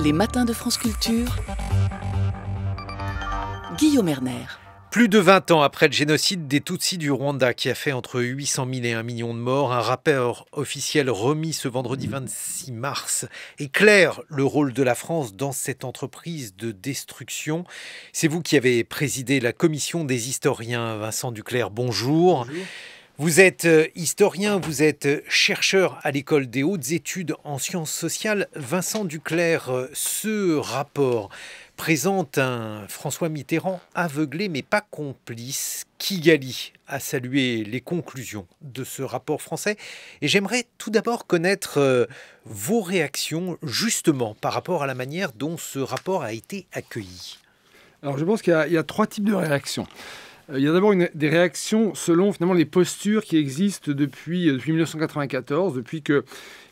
Les matins de France Culture. Guillaume Erner. Plus de 20 ans après le génocide des Tutsis du Rwanda qui a fait entre 800 000 et 1 million de morts, un rapport officiel remis ce vendredi 26 mars éclaire le rôle de la France dans cette entreprise de destruction. C'est vous qui avez présidé la commission des historiens, Vincent Duclerc, bonjour. bonjour. Vous êtes euh, historien, vous êtes euh, chercheur à l'école des hautes études en sciences sociales. Vincent Duclerc, euh, ce rapport présente un François Mitterrand aveuglé mais pas complice. Kigali a salué les conclusions de ce rapport français. Et j'aimerais tout d'abord connaître vos réactions justement par rapport à la manière dont ce rapport a été accueilli. Alors je pense qu'il y, y, a trois types de réactions. Euh, il y a d'abord des réactions selon finalement les postures qui existent depuis, euh, depuis 1994, depuis que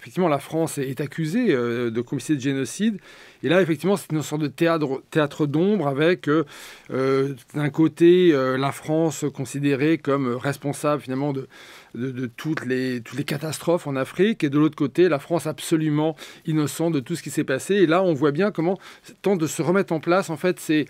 effectivement, la France est, accusée euh, de commissaire de génocide. Et là, effectivement, c'est une sorte de théâtre, théâtre d'ombre avec, euh, euh, d'un côté, la France considérée comme responsable, finalement, de, de, toutes, les, toutes les catastrophes en Afrique, et de l'autre côté, la France absolument innocente de tout ce qui s'est passé. Et là, on voit bien comment tentent de se remettre en place, en fait, ces,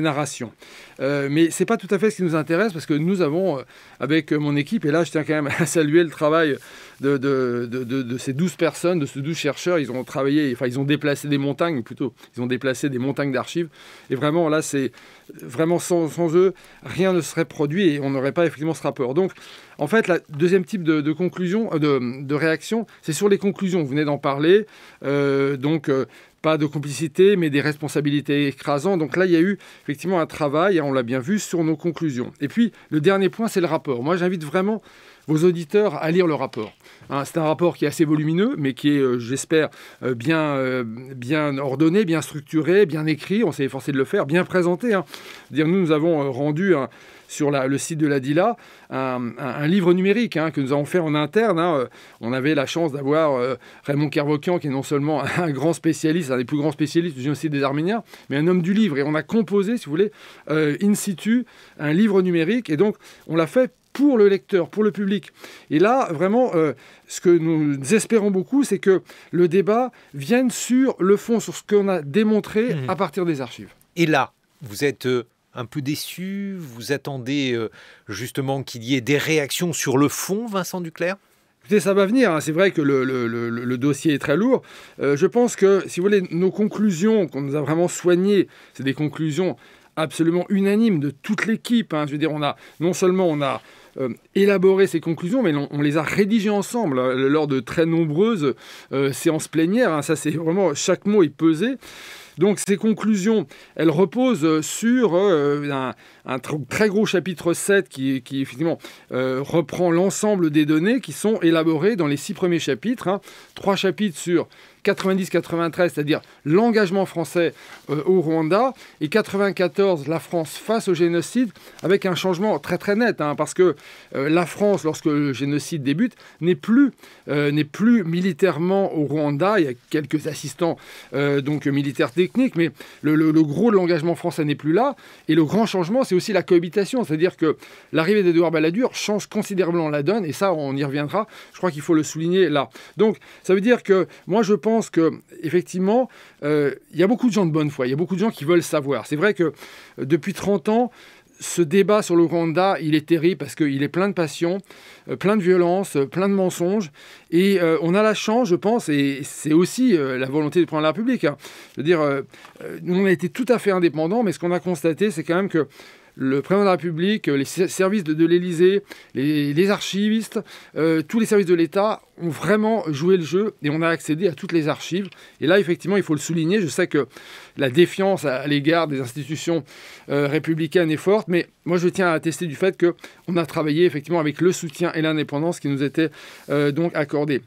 narrations. mais c'est pas tout à fait ce qui nous intéresse, parce que nous avons, avec mon équipe, et là, je tiens quand même à saluer le travail de, de ces 12 personnes, de ces 12 chercheurs, ils ont travaillé, enfin ils ont déplacé des montagnes plutôt, ils ont déplacé des montagnes d'archives. Et vraiment là, c'est vraiment sans, eux, rien ne serait produit et on n'aurait pas effectivement ce rapport. Donc en fait, la deuxième type de, conclusion, euh, de, réaction, c'est sur les conclusions. Vous venez d'en parler. Euh, donc euh, pas de complicité, mais des responsabilités écrasantes. Donc là, il y a eu effectivement un travail, on l'a bien vu, sur nos conclusions. Et puis, le dernier point, c'est le rapport. Moi, j'invite vraiment vos auditeurs à lire le rapport. Hein, c'est un rapport qui est assez volumineux, mais qui est, euh, j'espère, euh, bien, euh, bien ordonné, bien structuré, bien écrit. On s'est efforcé de le faire, bien présenté. Hein. Dire, nous, nous avons rendu hein, sur le site de la DILA un, livre numérique que nous avons fait en interne. On avait la chance d'avoir Raymond Kervokian, qui est non seulement un grand spécialiste, un des plus grands spécialistes du génocide des Arméniens, mais un homme du livre. Et on a composé, si vous voulez, in situ, un livre numérique. Et donc, on l'a fait pour le lecteur, pour le public. Et là, vraiment, euh, ce que nous espérons beaucoup, c'est que le débat vienne sur le fond, sur ce qu'on a démontré mhm. à partir des archives. Et là, vous êtes euh, un peu déçu Vous attendez euh, justement qu'il y ait des réactions sur le fond, Vincent Duclerc Écoutez, ça va venir. Hein. C'est vrai que le, dossier est très lourd. je pense que, si vous voulez, nos conclusions qu'on nous a vraiment soignées, c'est des conclusions absolument unanime de toute l'équipe. Hein. Je veux dire, on a non seulement on a euh, élaboré ces conclusions, mais on, les a rédigées ensemble hein, lors de très nombreuses euh, séances plénières. Hein. Ça, c'est vraiment chaque mot est pesé. Donc ces conclusions, elles reposent euh, sur un, très gros chapitre 7 qui, qui effectivement reprend l'ensemble des données qui sont élaborées dans les six premiers chapitres. Trois chapitres sur 90-93, c'est-à-dire l'engagement français euh, au Rwanda, et 94, la France face au génocide, avec un changement très très net, hein, parce que euh, la France, lorsque le génocide débute, n'est plus, euh, plus militairement au Rwanda. Il y a quelques assistants donc militaires techniques, mais le, le gros de l'engagement français n'est plus là. Et le grand changement, c'est aussi la cohabitation, c'est-à-dire que l'arrivée d'Edouard Balladur change considérablement la donne, et ça, on y reviendra. Je crois qu'il faut le souligner là. Donc, ça veut dire que moi, je pense pense que effectivement, euh, il y a beaucoup de gens de bonne foi, il y a beaucoup de gens qui veulent savoir. C'est vrai que euh, depuis 30 ans, ce débat sur le Rwanda, il est terrible parce qu'il est plein de passion, euh, plein de violence, plein de mensonges. Et on a la chance, je pense, et c'est aussi la volonté de prendre de la République. Je hein, veux dire, nous, on a été tout à fait indépendants, mais ce qu'on a constaté, c'est quand même que le président de la République, euh, les services de, de l'Élysée, les, archivistes, euh, tous les services de l'État ont vraiment joué le jeu et on a accédé à toutes les archives. Et là, effectivement, il faut le souligner. Je sais que la défiance à, l'égard des institutions euh, républicaines est forte, mais moi, je tiens à attester du fait qu'on a travaillé effectivement avec le soutien et l'indépendance qui nous étaient donc accordés.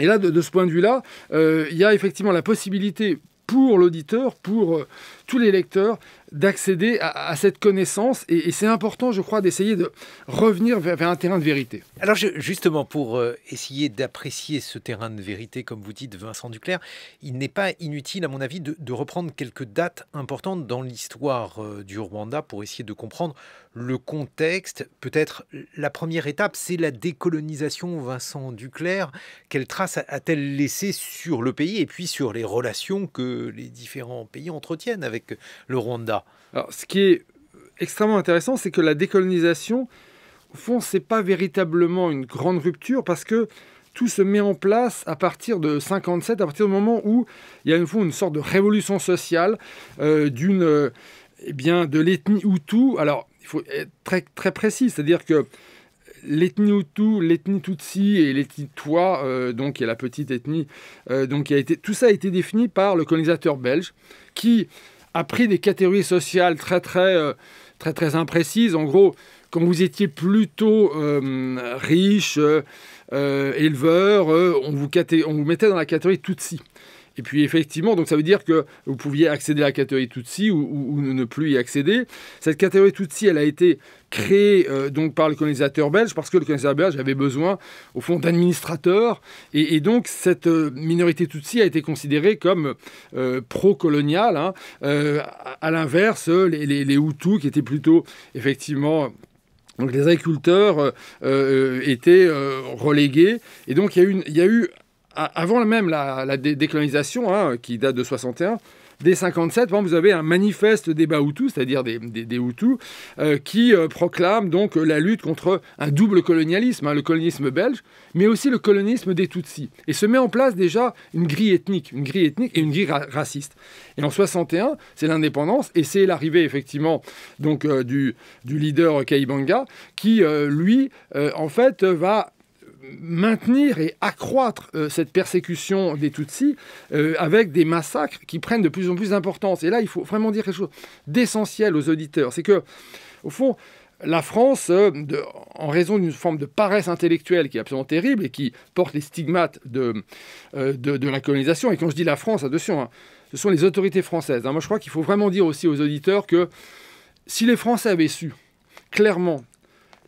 Et là, de ce point de vue-là, il y a effectivement la possibilité pour l'auditeur, pour tous les lecteurs d'accéder à, cette connaissance. Et, c'est important, je crois, d'essayer de revenir vers, un terrain de vérité. Alors justement, pour euh, essayer d'apprécier ce terrain de vérité, comme vous dites, Vincent Duclerc, il n'est pas inutile, à mon avis, de, reprendre quelques dates importantes dans l'histoire euh, du Rwanda pour essayer de comprendre le contexte. Peut-être la première étape, c'est la décolonisation, Vincent Duclerc. Quelle trace a-t-elle laissé sur le pays et puis sur les relations que les différents pays entretiennent avec euh, le Rwanda ce qui est extrêmement intéressant, c'est que la décolonisation, au fond, c'est pas véritablement une grande rupture parce que tout se met en place à partir de 57, à partir du moment où il y a une une sorte de révolution sociale euh, d'une, eh bien, de l'ethnie Hutu. Alors, il faut être très, très précis, c'est-à-dire que l'ethnie Hutu, l'ethnie Tutsi et l'ethnie toi euh, donc donc qui est la petite ethnie, donc a été, tout ça a été défini par le colonisateur belge qui a pris des catégories sociales très très euh, très très imprécises. En gros, quand vous étiez plutôt euh, riche, euh, éleveur, on vous, on, vous mettait dans la catégorie Tutsi. Et puis effectivement, donc ça veut dire que vous pouviez accéder à la catégorie Tutsi ou, ne plus y accéder. Cette catégorie Tutsi, elle a été créée euh, donc par le colonisateur belge parce que le colonisateur belge avait besoin au fond d'administrateurs et, donc cette euh, minorité Tutsi a été considérée comme euh, pro-coloniale. Hein, à l'inverse, les, Hutus qui étaient plutôt effectivement donc les agriculteurs étaient relégués. Et donc il y a il y a eu avant même la, décolonisation, hein, qui date de 61, dès 57, vous avez un manifeste des Baoutous, c'est-à-dire des, des, Hutus, euh, qui euh, proclame donc euh, la lutte contre un double colonialisme, hein, le colonialisme belge, mais aussi le colonialisme des Tutsis. Et se met en place déjà une grille ethnique, une grille ethnique et une grille raciste. Et en 61, c'est l'indépendance et c'est l'arrivée effectivement donc du, du, leader Kaibanga qui, lui, en fait, va maintenir et accroître euh, cette persécution des Tutsis euh, avec des massacres qui prennent de plus en plus d'importance. Et là, il faut vraiment dire quelque chose d'essentiel aux auditeurs, c'est que, au fond, la France, euh, en raison d'une forme de paresse intellectuelle qui est absolument terrible et qui porte les stigmates de, de, la colonisation, et quand je dis la France, attention, hein, ce sont les autorités françaises. Hein. Moi, je crois qu'il faut vraiment dire aussi aux auditeurs que si les Français avaient su clairement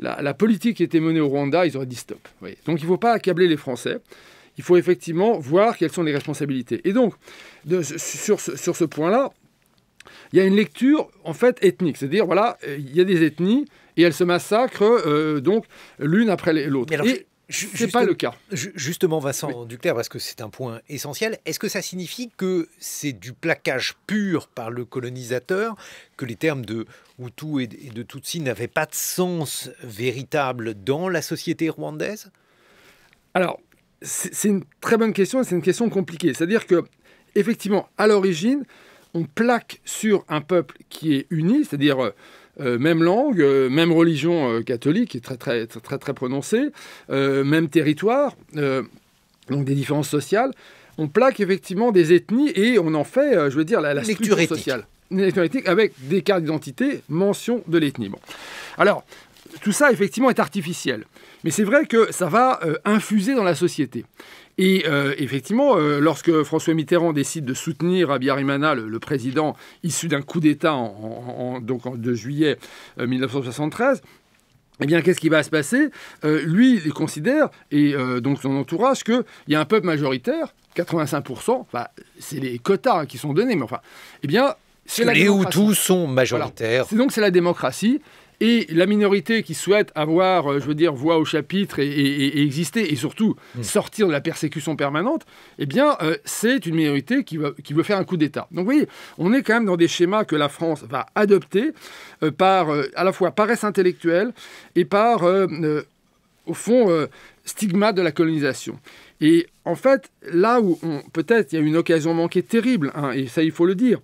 la, politique qui était menée au Rwanda, ils auraient dit stop. Donc il ne faut pas accabler les Français. Il faut effectivement voir quelles sont les responsabilités. Et donc, sur ce, sur ce point-là, il y a une lecture en fait ethnique, c'est-à-dire voilà, euh, il y a des ethnies et elles se massacrent euh, donc l'une après l'autre. C'est pas le cas. Justement, Vincent Duclerc, parce que c'est un point essentiel, est-ce que ça signifie que c'est du plaquage pur par le colonisateur, que les termes de Hutu et de Tutsi n'avaient pas de sens véritable dans la société rwandaise Alors, c'est une très bonne question c'est une question compliquée. C'est-à-dire que, effectivement, à l'origine, on plaque sur un peuple qui est uni, c'est-à-dire euh, euh, même langue, euh, même religion euh, catholique, est très très très très, prononcée, même territoire, donc des différences sociales. On plaque effectivement des ethnies et on en fait, je veux dire, la, structure sociale. Une lecture ethnique avec des cartes d'identité, mention de l'ethnie. Alors, tout ça, effectivement, est artificiel. Mais c'est vrai que ça va euh, infuser dans la société. Et euh, effectivement, euh, lorsque François Mitterrand décide de soutenir Abiyarimana, le, le président issu d'un coup d'État en, donc en juillet 1973, eh bien, qu'est-ce qui va se passer Lui, il considère, et donc son entourage, qu'il y a un peuple majoritaire, 85%, enfin, c'est les quotas qui sont donnés, mais enfin, eh bien, c'est la Les Hutus sont majoritaires. donc c'est la démocratie, et la minorité qui souhaite avoir, euh, je veux dire, voix au chapitre et, exister, et surtout hmm. sortir de la persécution permanente, eh bien, euh, c'est une minorité qui veut, faire un coup d'État. Donc, vous voyez, on est quand même dans des schémas que la France va adopter euh, par à la fois paresse intellectuelle et par, au fond, stigmate de la colonisation. Et en fait, là où peut-être il y a une occasion manquée terrible, hein, et ça il faut le dire,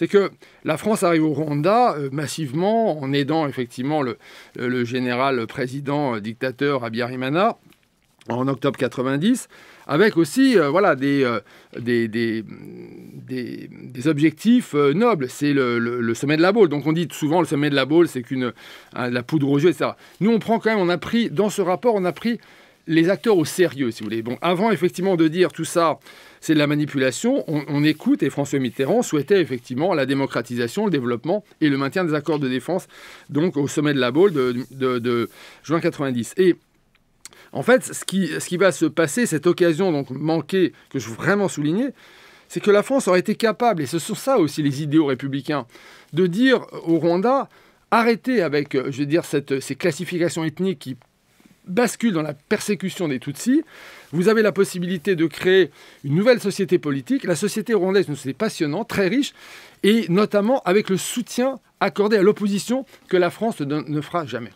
c'est que la France arrive au Rwanda euh, massivement en aidant effectivement le, euh, général président euh, dictateur Habyarimana en octobre 90, avec aussi voilà, des, objectifs nobles. C'est le, sommet de la boule Donc on dit souvent le sommet de la boule c'est qu'une la poudre aux yeux, etc. Nous, on prend quand même, on a pris, dans ce rapport, on a pris les acteurs au sérieux, si vous voulez. Bon, avant effectivement de dire tout ça, c'est de la manipulation. On, écoute, et François Mitterrand souhaitait effectivement la démocratisation, le développement et le maintien des accords de défense, donc au sommet de la Baule de, juin 90. Et en fait, ce qui, va se passer, cette occasion donc manquée que je veux vraiment souligner, c'est que la France aurait été capable, et ce sont ça aussi les idéaux républicains, de dire au Rwanda, arrêtez avec, je veux dire, ces classifications ethniques qui bascule dans la persécution des Tutsis. Vous avez la possibilité de créer une nouvelle société politique. La société rwandaise, nous, c'est passionnant, très riche, et notamment avec le soutien accordé à l'opposition que la France ne fera jamais.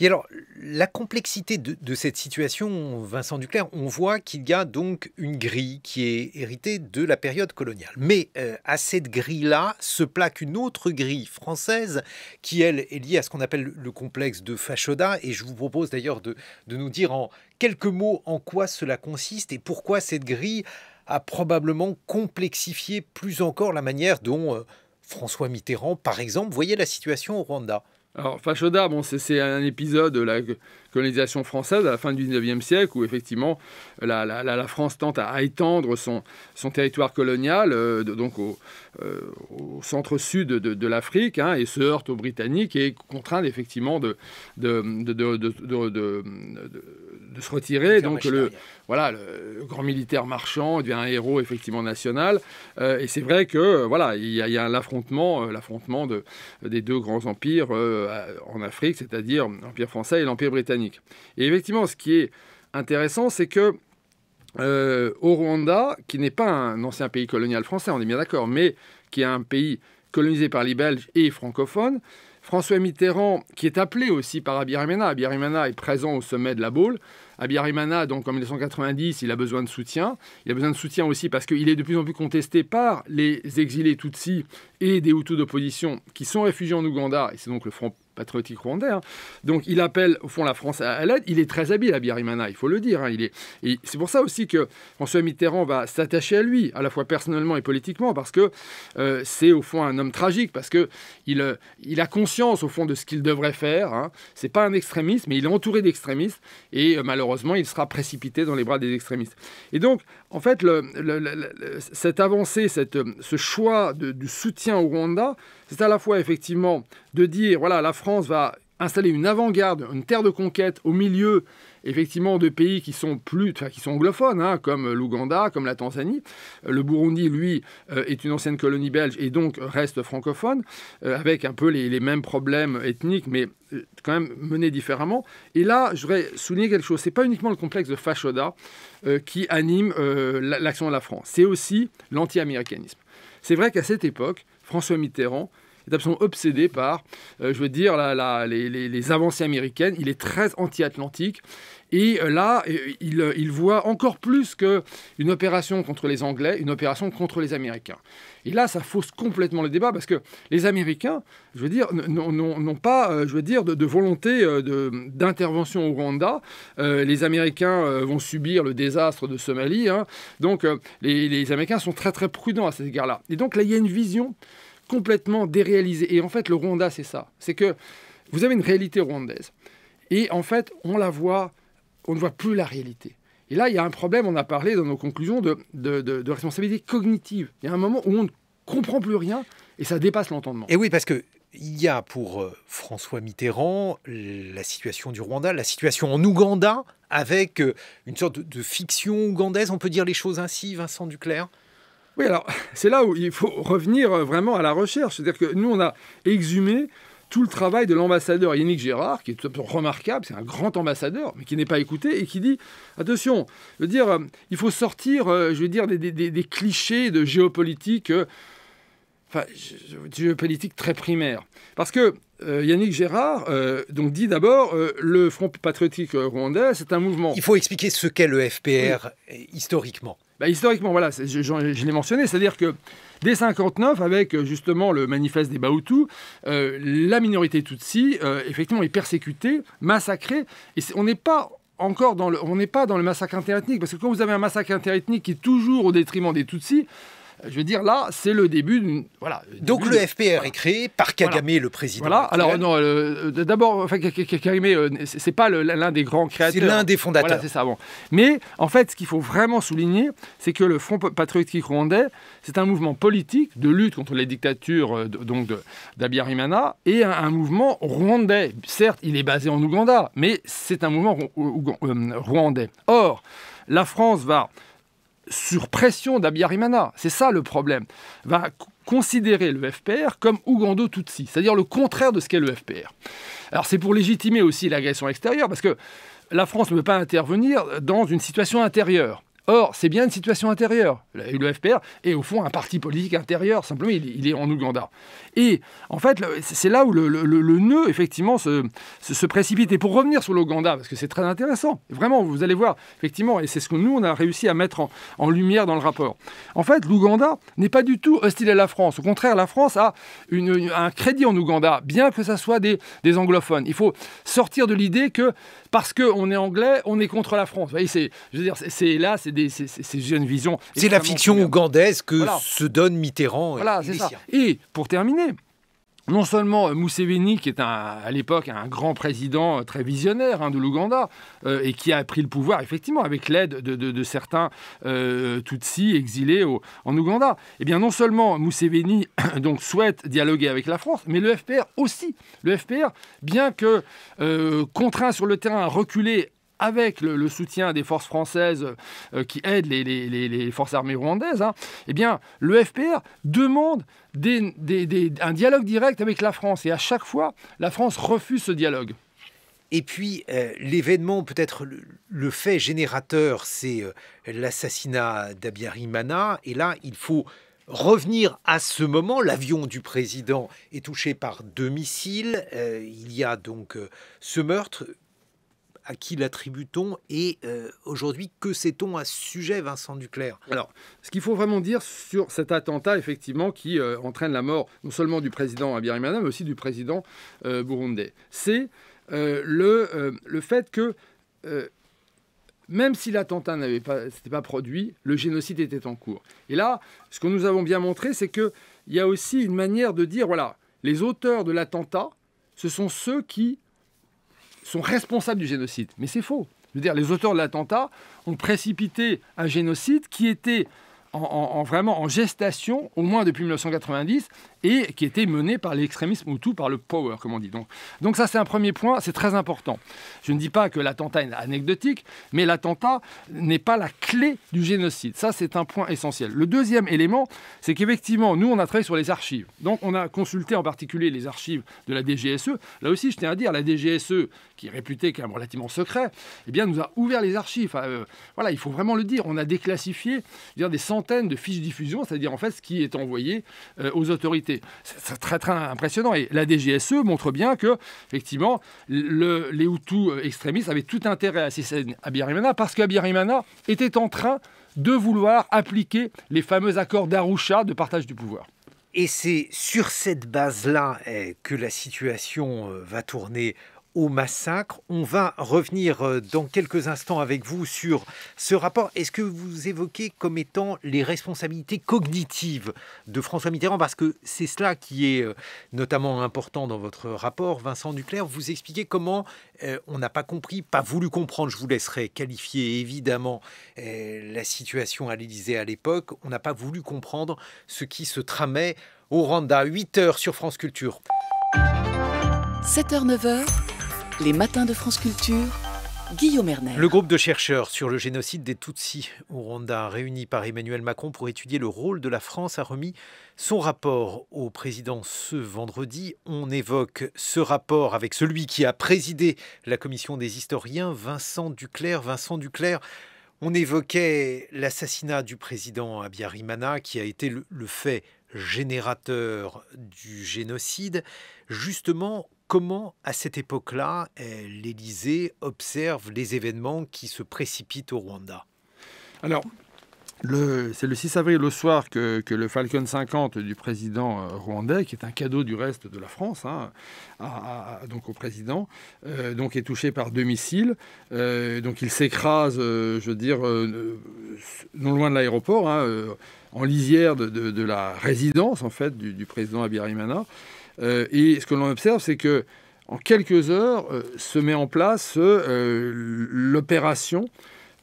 Et alors, la complexité de, cette situation, Vincent Duclerc, on voit qu'il y a donc une grille qui est héritée de la période coloniale. Mais euh, à cette grille-là se plaque une autre grille française qui, elle, est liée à ce qu'on appelle le complexe de Fachoda. Et je vous propose d'ailleurs de, nous dire en quelques mots en quoi cela consiste et pourquoi cette grille a probablement complexifié plus encore la manière dont... Euh, François Mitterrand, par exemple, voyait la situation au Rwanda. Alors, Fashoda, bon, c'est un épisode là, colonisation française à la fin du 19e siècle, où effectivement la, France tente à étendre son, territoire colonial, euh, donc euh, au, centre-sud de, l'Afrique, hein, et se heurte aux Britanniques et est effectivement de, se retirer. Donc le, voilà, le grand militaire marchand devient un héros effectivement national. Euh, et c'est vrai que voilà, il y, a, il y a l'affrontement, l'affrontement des deux grands empires en Afrique, c'est-à-dire l'Empire français et l'Empire britannique. Et effectivement, ce qui est intéressant, c'est que euh, au Rwanda, qui n'est pas un ancien pays colonial français, on est bien d'accord, mais qui est un pays colonisé par les Belges et francophones, François Mitterrand, qui est appelé aussi par Abiyarimana, Abiyarimana est présent au sommet de la Baule, Abiyarimana, donc en 1990, il a besoin de soutien. Il a besoin de soutien aussi parce qu'il est de plus en plus contesté par les exilés Tutsis et des Hutus d'opposition qui sont réfugiés en Ouganda. Et c'est donc le Front patriotique rwandais. Hein. Donc il appelle au fond la France à, l'aide. Il est très habile à Biarimana, il faut le dire. Hein. Il est, et c'est pour ça aussi que François Mitterrand va s'attacher à lui, à la fois personnellement et politiquement, parce que euh, c'est au fond un homme tragique, parce que il, euh, il a conscience au fond de ce qu'il devrait faire. Hein. C'est pas un extrémiste, mais il est entouré d'extrémistes et euh, malheureusement il sera précipité dans les bras des extrémistes. Et donc en fait, cette avancée, euh, ce choix du soutien au Rwanda, c'est à la fois effectivement de dire, voilà, la France va installer une avant-garde, une terre de conquête au milieu effectivement deux pays qui sont plus, qui sont anglophones, hein, comme euh, l'Ouganda, comme la Tanzanie. Euh, le Burundi, lui, euh, est une ancienne colonie belge et donc reste francophone, avec un peu les, mêmes problèmes ethniques, mais quand même menés différemment. Et là, je voudrais souligner quelque chose. C'est pas uniquement le complexe de Fashoda qui anime l'action de la France. C'est aussi l'anti-américanisme. C'est vrai qu'à cette époque, François Mitterrand est absolument obsédé par, euh, je veux dire, les, avancées américaines. Il est très anti-atlantique. Et euh, là, euh, il, voit encore plus qu'une opération contre les Anglais, une opération contre les Américains. Et là, ça fausse complètement le débat parce que les Américains, je veux dire, n'ont pas, je veux dire, de, volonté d'intervention au Rwanda. les Américains vont subir le désastre de Somalie. Hein. Donc, les, les Américains sont très très prudents à cet égard-là. Et donc là, il y a une vision complètement déréalisé. Et en fait, le Rwanda, c'est ça. C'est que vous avez une réalité rwandaise. Et en fait, on la voit, on ne voit plus la réalité. Et là, il y a un problème, on a parlé dans nos conclusions de, responsabilité cognitive. Il y a un moment où on ne comprend plus rien et ça dépasse l'entendement. Et oui, parce que il y a pour euh, François Mitterrand la situation du Rwanda, la situation en Ouganda, avec euh, une sorte de, de fiction ougandaise, on peut dire les choses ainsi, Vincent Duclerc oui, alors c'est là où il faut revenir euh, vraiment à la recherche. C'est-à-dire que nous, on a exhumé tout le travail de l'ambassadeur Yannick Gérard, qui est remarquable, c'est un grand ambassadeur, mais qui n'est pas écouté et qui dit attention, je dire, euh, il faut sortir, euh, je veux dire, des clichés de géopolitique enfin, politique très primaire. Parce que euh, Yannick Gérard euh, donc dit d'abord euh, le Front patriotique rwandais, c'est un mouvement. Il faut expliquer ce qu'est le FPR historiquement. Bah, historiquement, voilà, je, l'ai mentionné, c'est-à-dire que dès 59, avec justement le manifeste des Baoutous, la minorité Tutsi, effectivement, est persécutée, massacrée, et on n'est pas encore dans le, on n'est pas dans le massacre interethnique, parce que quand vous avez un massacre interethnique qui est toujours au détriment des Tutsis, je veux dire, là, c'est le début d'une. Voilà, Donc le FPR est créé par Kagame, le président. Voilà, alors non, euh, d'abord, enfin, Kagame, euh, ce c'est pas l'un des grands créateurs. C'est l'un des fondateurs. Voilà, c'est ça, bon. Mais en fait, ce qu'il faut vraiment souligner, c'est que le Front patriotique rwandais, c'est un mouvement politique de lutte contre les dictatures euh, donc d'Abiyarimana et un, mouvement rwandais. Certes, il est basé en Ouganda, mais c'est un mouvement rwandais. Or, la France va sur pression d'Abiyarimana. C'est ça le problème. Va considérer le FPR comme Ougando Tutsi, c'est-à-dire le contraire de ce qu'est le FPR. Alors c'est pour légitimer aussi l'agression extérieure, parce que la France ne peut pas intervenir dans une situation intérieure. Or, c'est bien une situation intérieure. Le FPR est au fond un parti politique intérieur, simplement il, est en Ouganda. Et en fait, c'est là où le, nœud, effectivement, se, précipite. Et pour revenir sur l'Ouganda, parce que c'est très intéressant, vraiment, vous allez voir, effectivement, et c'est ce que nous, on a réussi à mettre en, lumière dans le rapport. En fait, l'Ouganda n'est pas du tout hostile à la France. Au contraire, la France a un crédit en Ouganda, bien que ça soit des anglophones. Il faut sortir de l'idée que parce qu'on est anglais, on est contre la France. Vous voyez, c'est, je veux dire, c'est là, c'est une vision. C'est la fiction ougandaise que se donne Mitterrand. Et Et pour terminer, non seulement Mousseveni, qui est à l'époque un grand président euh, très visionnaire hein, de l'Ouganda, euh, et qui a pris le pouvoir effectivement avec l'aide de, certains euh, Tutsis exilés en Ouganda, eh bien non seulement Mousseveni donc, souhaite dialoguer avec la France, mais le FPR aussi. Le FPR, bien que contraint sur le terrain à reculer avec le, soutien des forces françaises euh, qui aident les, forces armées rwandaises, hein, eh bien, le FPR demande des, un dialogue direct avec la France. Et à chaque fois, la France refuse ce dialogue. Et puis, euh, l'événement, peut-être le, fait générateur, c'est euh, l'assassinat d'Abiyarimana. Et là, il faut revenir à ce moment. L'avion du président est touché par deux missiles. il y a donc ce meurtre à qui l'attribue-t-on et euh, aujourd'hui que sait-on à ce sujet, Vincent Duclerc Alors, ce qu'il faut vraiment dire sur cet attentat, effectivement, qui euh, entraîne la mort non seulement du président Abiyarimana, mais aussi du président euh, burundais, c'est le, le fait que même si l'attentat n'avait pas, c'était pas produit, le génocide était en cours. Et là, ce que nous avons bien montré, c'est qu'il y a aussi une manière de dire, voilà, les auteurs de l'attentat, ce sont ceux qui sont responsables du génocide. Mais c'est faux. Je veux dire, les auteurs de l'attentat ont précipité un génocide qui était en, vraiment en gestation, au moins depuis 1990, et qui était menée par l'extrémisme ou tout par le power, comme on dit. Donc, donc ça, c'est un premier point, c'est très important. Je ne dis pas que l'attentat est anecdotique, mais l'attentat n'est pas la clé du génocide. Ça, c'est un point essentiel. Le deuxième élément, c'est qu'effectivement, nous, on a travaillé sur les archives. Donc, on a consulté en particulier les archives de la DGSE. Là aussi, je tiens à dire, la DGSE, qui est réputée même relativement secret, eh bien, nous a ouvert les archives. Euh, voilà, il faut vraiment le dire. On a déclassifié dire, des centaines de fiches diffusion, c'est-à-dire en fait ce qui est envoyé euh, aux autorités. C'est très, très impressionnant. Et la DGSE montre bien que, effectivement, les Hutus euh, extrémistes avaient tout intérêt à cesser Abiyarimana parce qu'Abiyarimana était en train de vouloir appliquer les fameux accords d'Arusha de partage du pouvoir. Et c'est sur cette base-là eh, que la situation euh, va tourner au massacre. On va revenir euh, dans quelques instants avec vous sur ce rapport. Est-ce que vous évoquez comme étant les responsabilités cognitives de François Mitterrand Parce que c'est cela qui est euh, notamment important dans votre rapport. Vincent Duclerc, vous expliquez comment euh, on n'a pas compris, pas voulu comprendre, je vous laisserai qualifier évidemment la situation à l'Élysée à l'époque. On n'a pas voulu comprendre ce qui se tramait au Rwanda. 8 heures sur France Culture. 7h-9h. Les matins de France Culture. Guillaume Erner. Le groupe de chercheurs sur le génocide des Tutsis au Rwanda, réuni par Emmanuel Macron pour étudier le rôle de la France, a remis son rapport au président ce vendredi. On évoque ce rapport avec celui qui a présidé la commission des historiens, Vincent Duclerc. Vincent Duclerc, on évoquait l'assassinat du président Abiyarimana, qui a été le fait générateur du génocide. Justement, comment à cette époque-là euh, l'Élysée observe les événements qui se précipitent au Rwanda alors, c'est le 6 avril le soir que, le Falcon 50 du président euh, rwandais, qui est un cadeau du reste de la France, hein, donc au président, euh, donc est touché par deux missiles. Euh, donc il s'écrase, je veux dire, non loin de l'aéroport, hein, en lisière de, la résidence en fait du, président Abiyarimana. et ce que l'on observe, c'est que en quelques heures se met en place l'opération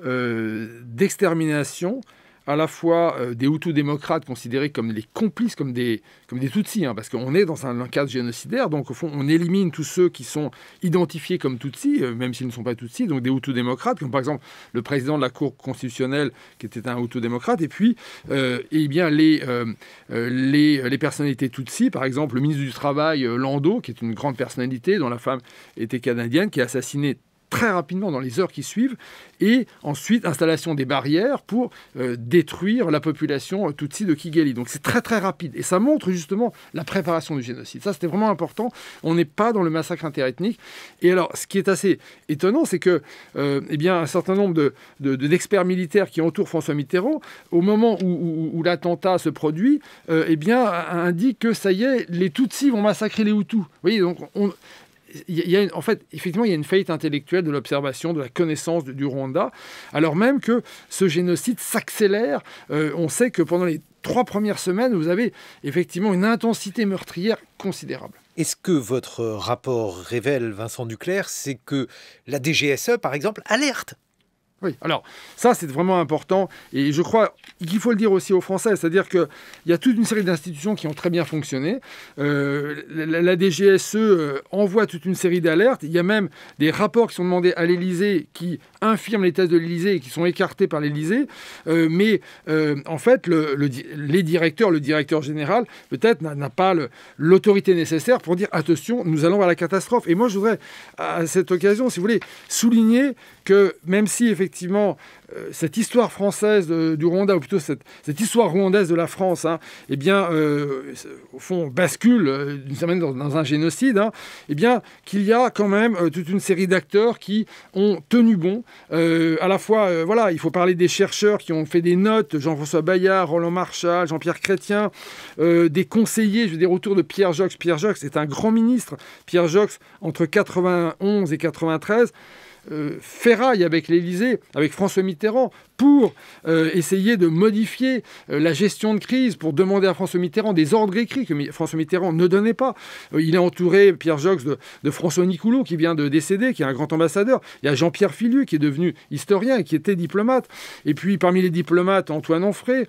d'extermination à la fois euh, des Hutus démocrates considérés comme les complices, comme des, comme des Tutsis, hein, parce qu'on est dans un, cadre génocidaire, donc au fond, on élimine tous ceux qui sont identifiés comme Tutsis, euh, même s'ils ne sont pas Tutsis, donc des Hutus démocrates, comme par exemple le président de la Cour constitutionnelle, qui était un Hutu démocrate, et puis euh, eh bien les, les, les, personnalités Tutsis, par exemple le ministre du Travail, Lando, qui est une grande personnalité, dont la femme était canadienne, qui est assassinée très rapidement dans les heures qui suivent, et ensuite installation des barrières pour euh, détruire la population euh, tutsi de Kigali. Donc c'est très très rapide, et ça montre justement la préparation du génocide. Ça c'était vraiment important, on n'est pas dans le massacre interethnique. Et alors ce qui est assez étonnant, c'est que euh, eh bien, un certain nombre d'experts de, d'experts militaires qui entourent François Mitterrand, au moment où, l'attentat se produit, eh bien, indique que ça y est, les Tutsis vont massacrer les Hutus. Vous voyez, donc on, il y a, en fait, effectivement, il y a une faillite intellectuelle de l'observation, de la connaissance du Rwanda, alors même que ce génocide s'accélère. Euh, on sait que pendant les trois premières semaines, vous avez effectivement une intensité meurtrière considérable. est ce que votre rapport révèle, Vincent Duclerc, c'est que la DGSE, par exemple, alerte oui, alors ça c'est vraiment important et je crois qu'il faut le dire aussi aux Français, c'est-à-dire qu'il y a toute une série d'institutions qui ont très bien fonctionné. Euh, la, DGSE euh, envoie toute une série d'alertes, il y a même des rapports qui sont demandés à l'Élysée qui infirment les thèses de l'Élysée et qui sont écartés par l'Élysée, euh, mais en fait les directeurs, le directeur général peut-être n'a pas l'autorité nécessaire pour dire attention, nous allons à la catastrophe. Et moi je voudrais à cette occasion, si vous voulez, souligner que même si effectivement effectivement euh, cette histoire française euh, du Rwanda, ou plutôt cette, histoire rwandaise de la France, hein, eh bien, euh, au fond, bascule nous d'une dans, un génocide, hein, eh bien, qu'il y a quand même toute une série d'acteurs qui ont tenu bon. à la fois, voilà, il faut parler des chercheurs qui ont fait des notes, Jean-François Bayard, Roland Marchal, Jean-Pierre Chrétien, des conseillers, je veux dire, autour de Pierre Jox. Pierre Jox est un grand ministre. Pierre Jox, entre 91 et 93, euh, ferraille avec l'Élysée, avec François Mitterrand, pour euh, essayer de modifier euh, la gestion de crise, pour demander à François Mitterrand des ordres écrits que François Mitterrand ne donnait pas. Euh, il est entouré, Pierre Jox, de, François Nicoulot, qui vient de décéder, qui est un grand ambassadeur. Il y a Jean-Pierre Filieu, qui est devenu historien qui était diplomate. Et puis, parmi les diplomates, Antoine Onfray.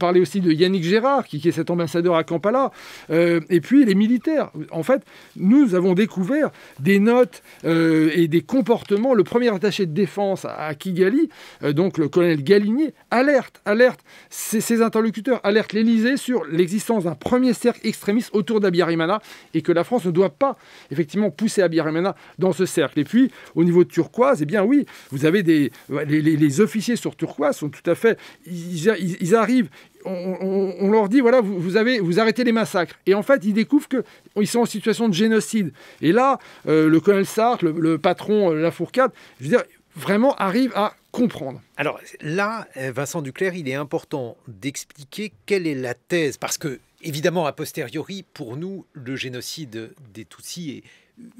parler aussi de Yannick Gérard, qui, est cet ambassadeur à Kampala. et puis, les militaires. En fait, nous avons découvert des notes et des comportements. Le premier attaché de défense à Kigali, euh, donc le colonel Galigny, alerte, alerte ses, interlocuteurs, alerte l'Elysée sur l'existence d'un premier cercle extrémiste autour d'Abiyarimana et que la France ne doit pas effectivement pousser Abiyarimana dans ce cercle. Et puis, au niveau Turquoise, eh bien oui, vous avez des. Les, officiers sur Turquoise sont tout à fait. ils, arrivent, on, leur dit voilà, vous, arrêtez les massacres. Et en fait, ils découvrent qu'ils sont en situation de génocide. Et là, euh, le colonel Sartre, le, patron euh, La Lafourcade, je veux dire, vraiment arrive à comprendre. Alors là, euh, Vincent Duclerc, il est important d'expliquer quelle est la thèse, parce que évidemment, a posteriori, pour nous, le génocide des Tutsis est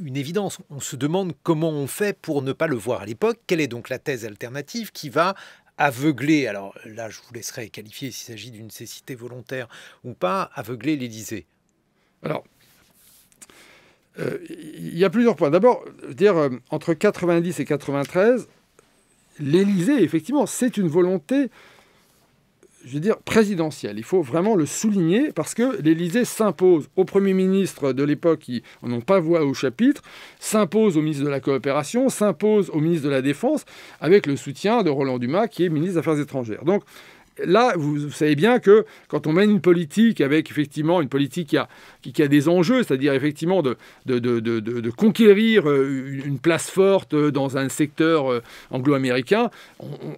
une évidence. On se demande comment on fait pour ne pas le voir à l'époque. Quelle est donc la thèse alternative qui va aveugler, alors là je vous laisserai qualifier s'il s'agit d'une cécité volontaire ou pas, aveugler l'Élysée Alors, euh, il y a plusieurs points. D'abord, dire euh, entre 90 et 93, l'Élysée, effectivement, c'est une volonté, je veux dire, présidentielle. Il faut vraiment le souligner parce que l'Élysée s'impose au Premier ministre de l'époque, qui n'ont pas voix au chapitre, s'impose au ministre de la Coopération, s'impose au ministre de la Défense, avec le soutien de Roland Dumas, qui est ministre des Affaires étrangères. Donc, là, vous savez bien que quand on mène une politique avec effectivement une politique qui a, qui, a des enjeux, c'est-à-dire effectivement de, de, de, de, conquérir euh, une place forte dans un secteur euh, anglo-américain,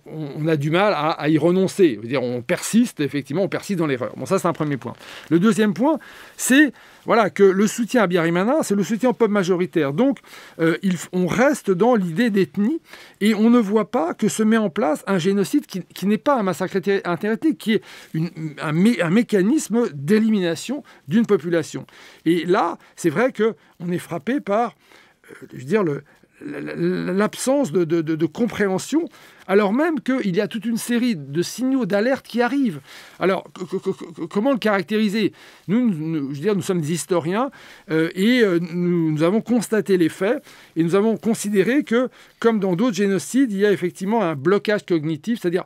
on, a du mal à, à y renoncer. Dire, on persiste, effectivement, on persiste dans l'erreur. Bon, ça c'est un premier point. Le deuxième point, c'est voilà, que le soutien à Biarimana, c'est le soutien au peuple majoritaire. Donc, euh, on reste dans l'idée d'ethnie et on ne voit pas que se met en place un génocide qui, n'est pas un massacre interethnique, qui est un, mécanisme d'élimination d'une population. Et là, c'est vrai qu'on est frappé par, euh, je veux dire, le, l'absence de, compréhension, alors même qu'il y a toute une série de signaux d'alerte qui arrivent. Alors, comment le caractériser nous, je veux dire, nous sommes des historiens euh, et euh, nous, avons constaté les faits et nous avons considéré que, comme dans d'autres génocides, il y a effectivement un blocage cognitif, c'est-à-dire